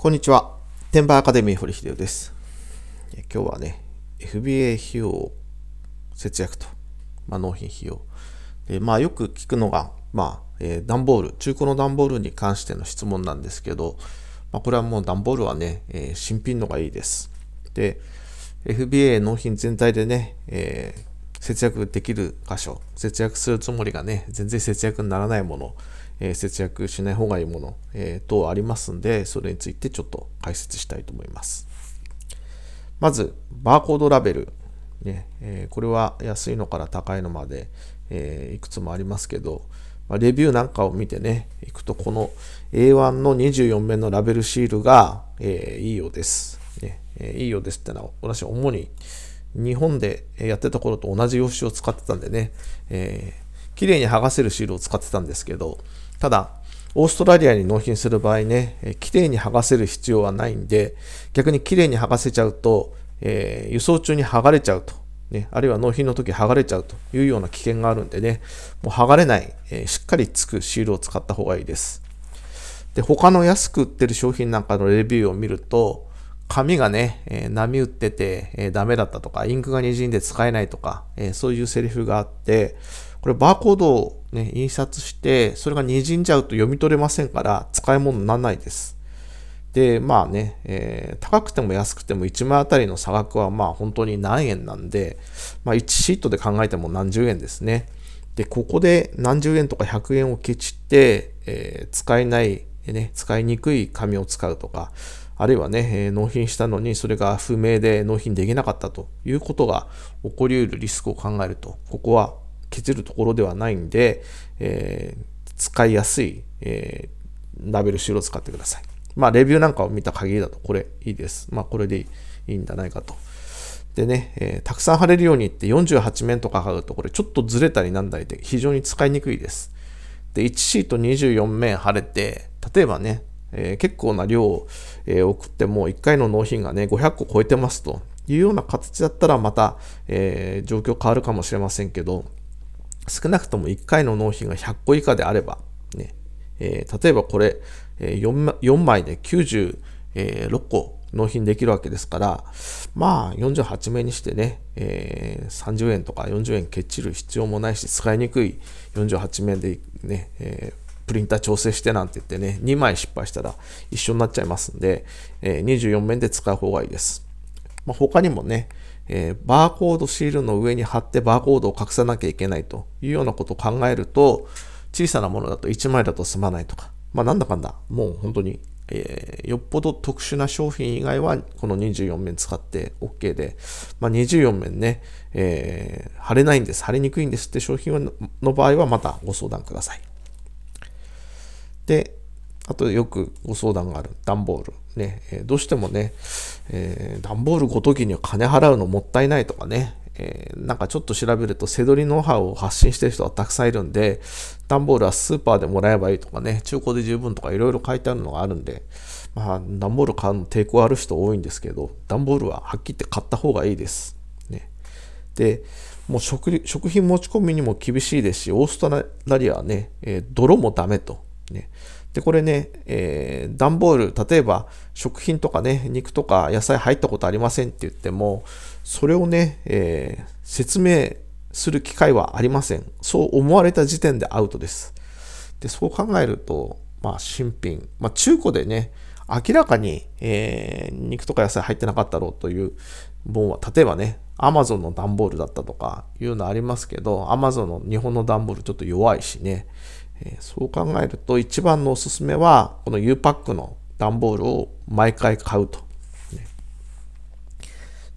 こんにちは。テンアカデミー堀秀夫です。今日はね、FBA 費用節約と、まあ、納品費用。でまあ、よく聞くのが、まあえー、段ボール、中古の段ボールに関しての質問なんですけど、まあ、これはもう段ボールはね、えー、新品のがいいです。で、FBA 納品全体でね、えー、節約できる箇所、節約するつもりがね、全然節約にならないもの、えー、節約しない方がいいもの、えー、等ありますんで、それについてちょっと解説したいと思います。まず、バーコードラベル。ねえー、これは安いのから高いのまで、えいくつもありますけど、まあ、レビューなんかを見てね、いくとこの A1 の24面のラベルシールが、えいいようです、ねえいいようですってのは、私主に日本でやってた頃と同じ用紙を使ってたんでね、えー綺麗に剥がせるシールを使ってたんですけど、ただ、オーストラリアに納品する場合ね、え綺麗に剥がせる必要はないんで、逆に綺麗に剥がせちゃうと、えー、輸送中に剥がれちゃうと、ね、あるいは納品の時剥がれちゃうというような危険があるんでね、もう剥がれない、えー、しっかりつくシールを使った方がいいです。で、他の安く売ってる商品なんかのレビューを見ると、紙がね、えー、波打ってて、えー、ダメだったとか、インクが滲んで使えないとか、えー、そういうセリフがあって、これバーコードをね、印刷して、それが滲んじゃうと読み取れませんから、使い物にならないです。で、まあね、えー、高くても安くても1枚あたりの差額はまあ本当に何円なんで、まあ1シートで考えても何十円ですね。で、ここで何十円とか100円をケチって、えー、使えない、ね、使いにくい紙を使うとか、あるいはね、えー、納品したのにそれが不明で納品できなかったということが起こりうるリスクを考えると、ここは削るところではないんで、えー、使いやすい、えー、ラベルシールを使ってください。まあ、レビューなんかを見た限りだとこれいいです。まあ、これでいいんじゃないかと。でね、えー、たくさん貼れるようにって48面とか貼るとこれちょっとずれたりなんだりで非常に使いにくいです。で、1シート24面貼れて、例えばね、えー、結構な量を、えー、送っても1回の納品がね、500個超えてますというような形だったらまた、えー、状況変わるかもしれませんけど、少なくとも1回の納品が100個以下であれば、ね、えー、例えばこれ、え 4, 4枚で96個納品できるわけですから、まあ48名にしてね、えー、30円とか40円ケチる必要もないし、使いにくい48名でね、えープリンター調整してなんて言ってね、2枚失敗したら一緒になっちゃいますんで、え24面で使う方がいいです。まあ、他にもね、えー、バーコードシールの上に貼ってバーコードを隠さなきゃいけないというようなことを考えると、小さなものだと1枚だと済まないとか、まあ、なんだかんだ、もう本当に、えー、よっぽど特殊な商品以外はこの24面使って OK で、まあ、24面ね、えー、貼れないんです、貼れにくいんですって商品の場合はまたご相談ください。で、あとよくご相談がある段ボール。ね、えどうしてもね、えー、段ボールごときには金払うのもったいないとかね、えー、なんかちょっと調べると、せどりノウハウを発信してる人がたくさんいるんで、段ボールはスーパーでもらえばいいとかね、中古で十分とかいろいろ書いてあるのがあるんで、まあ、段ボール買うの抵抗ある人多いんですけど、段ボールははっきり言って買った方がいいです。ね、で、もう食食品持ち込みにも厳しいですし、オーストラリアはね、えー、泥もダメと。ね、でこれね、えー、段ボール例えば食品とかね肉とか野菜入ったことありませんって言ってもそれをね、えー、説明する機会はありませんそう思われた時点でアウトですでそう考えると、まあ、新品、まあ、中古でね明らかに、えー、肉とか野菜入ってなかったろうというもは例えばねアマゾンの段ボールだったとかいうのありますけどアマゾンの日本の段ボールちょっと弱いしねえそう考えると一番のおすすめはこの U パックの段ボールを毎回買うと。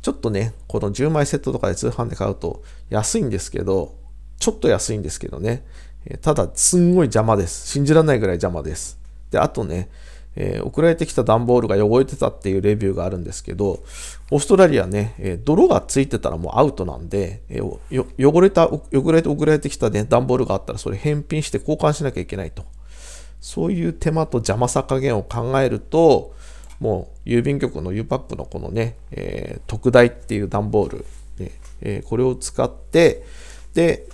ちょっとね、この10枚セットとかで通販で買うと安いんですけど、ちょっと安いんですけどね。ただ、すんごい邪魔です。信じられないぐらい邪魔です。で、あとね、えー、送られてきた段ボールが汚れてたっていうレビューがあるんですけど、オーストラリアね、えー、泥がついてたらもうアウトなんで、えー、汚れた、汚れて送られてきたね、段ボールがあったらそれ返品して交換しなきゃいけないと。そういう手間と邪魔さ加減を考えると、もう郵便局の U パックのこのね、え特大っていう段ボール、ねえこれを使って、で、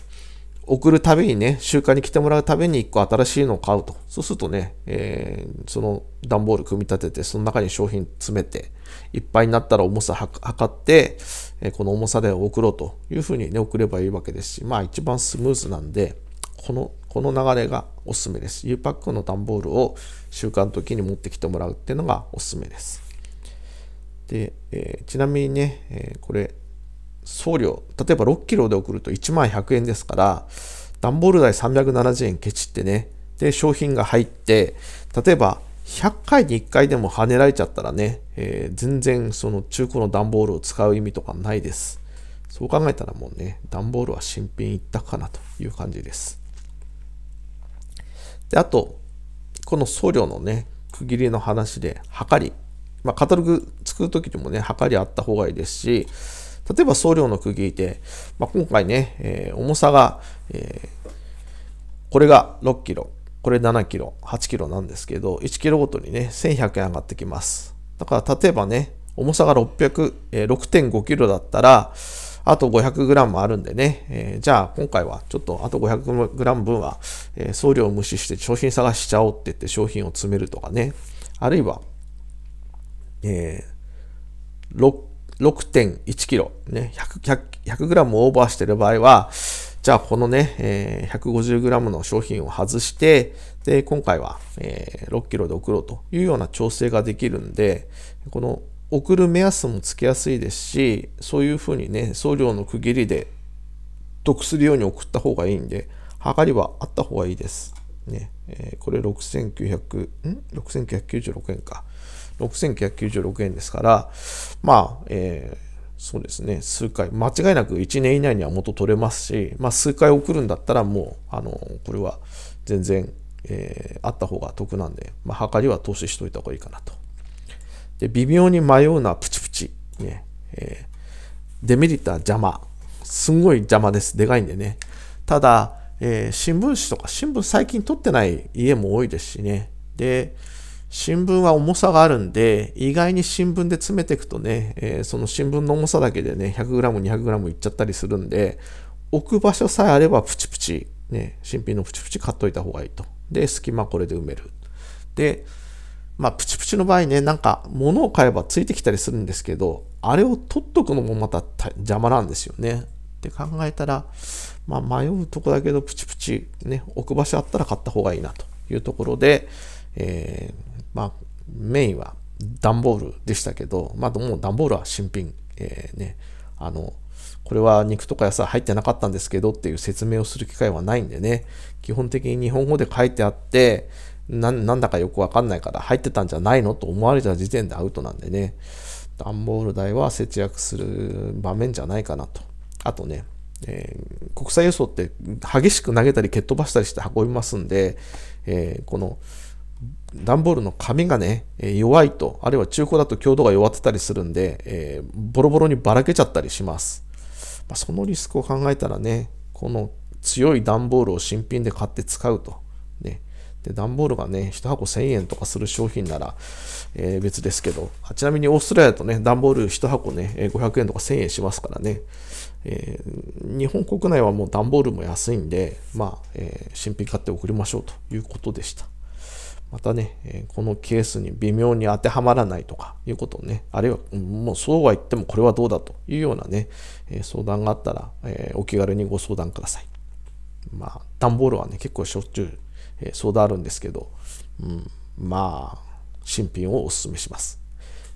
送るたびにね、習慣に来てもらうたびに1個新しいのを買うと。そうするとね、えー、その段ボール組み立てて、その中に商品詰めて、いっぱいになったら重さ測って、えー、この重さで送ろうというふうにね、送ればいいわけですし、まあ一番スムーズなんで、この、この流れがおすすめです。U パックの段ボールを習慣の時に持ってきてもらうっていうのがおすすめです。で、えー、ちなみにね、えこれ、送料、例えば6キロで送ると1万100円ですから、段ボール代370円ケチってね、で、商品が入って、例えば100回に1回でも跳ねられちゃったらね、えー、全然その中古の段ボールを使う意味とかないです。そう考えたらもうね、段ボールは新品一択かなという感じです。で、あと、この送料のね、区切りの話で、はかり。まあ、カタログ作るときでもね、はかりあった方がいいですし、例えば送料の区切りで、まあ、今回ね、えー、重さが、えー、これが6キロ、これ7キロ、8キロなんですけど、1キロごとにね、1100円上がってきます。だから例えばね、重さが600、えー、6.5キロだったら、あと 500g あるんでね、えー、じゃあ今回はちょっとあと 500g 分は、えー、送料を無視して商品探しちゃおうって言って商品を詰めるとかね、あるいは、えー、6 6.1キロ、ね、100, g オーバーしている場合は、じゃあこのね、150g の商品を外して、で、今回は、6キロで送ろうというような調整ができるんで、この送る目安もつけやすいですし、そういうふうにね、送料の区切りで得するように送った方がいいんで、測りはあった方がいいです。ね、これ6900、ん ?6996 円か。6996円ですから、まあ、えーそうですね、数回、間違いなく1年以内には元取れますし、まあ、数回送るんだったらもう、あの、これは全然、えー、あった方が得なんで、まあ、はりは投資しといた方がいいかなと。で、微妙に迷うな、プチプチ。ね、えー、デメリットは邪魔。すんごい邪魔です。でかいんでね。ただ、えー、新聞紙とか、新聞最近取ってない家も多いですしね。で、新聞は重さがあるんで、意外に新聞で詰めていくとね、えー、その新聞の重さだけでね、100g、200g いっちゃったりするんで、置く場所さえあればプチプチ、ね、新品のプチプチ買っといた方がいいと。で、隙間これで埋める。で、まあ、プチプチの場合ね、なんか物を買えばついてきたりするんですけど、あれを取っとくのもまた邪魔なんですよね。って考えたら、まあ、迷うとこだけど、プチプチ、ね、置く場所あったら買った方がいいなというところで、えーまあ、メインは段ボールでしたけど、まあ、もう段ボールは新品、えー、ね、あの、これは肉とか野菜入ってなかったんですけどっていう説明をする機会はないんでね、基本的に日本語で書いてあって、なんだかよくわかんないから入ってたんじゃないのと思われた時点でアウトなんでね、段ボール代は節約する場面じゃないかなと。あとね、えー、国際輸送って激しく投げたり蹴っ飛ばしたりして運びますんで、えー、この、段ボールの紙がね、弱いと、あるいは中古だと強度が弱ってたりするんで、えー、ボロボロにばらけちゃったりします。まあ、そのリスクを考えたらね、この強い段ボールを新品で買って使うと。ね、で段ボールがね、1箱1000円とかする商品なら、えー、別ですけどちなみにオーストラリアだとね、段ボール1箱ね、500円とか1000円しますからね、えー、日本国内はもう段ボールも安いんで、まあ、えー、新品買って送りましょうということでした。またね、えこのケースに微妙に当てはまらないとかいうことをね、あるいはもうそうは言ってもこれはどうだというようなね、え相談があったら、えお気軽にご相談ください。まあ、段ボールはね、結構しょっちゅう、え相談あるんですけど、うん、まあ、新品をお勧めします。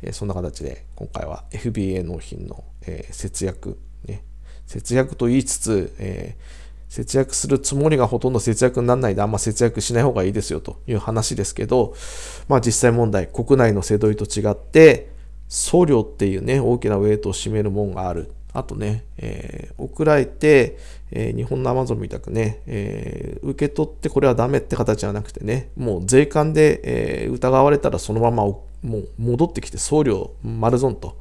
えそんな形で、今回は FBA 納品の、え節約、ね、節約と言いつつ、えー節約するつもりがほとんど節約にならないであんま節約しない方がいいですよという話ですけど、まあ実際問題、国内の世どりと違って、送料っていうね、大きなウェイトを占めるもんがある。あとね、えー、送られて、えー、日本のアマゾンみたくね、えー、受け取ってこれはダメって形じゃなくてね、もう税関で、え疑われたらそのままもう戻ってきて送料丸損と。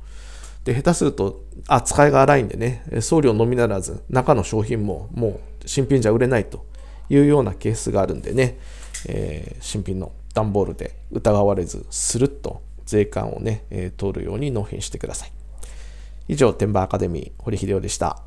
で、下手すると扱いが荒いんでね、送料のみならず中の商品ももう新品じゃ売れないというようなケースがあるんでね、えー、新品の段ボールで疑われず、スルッと税関をね、えー、通るように納品してください。以上、天馬アカデミー、堀秀夫でした。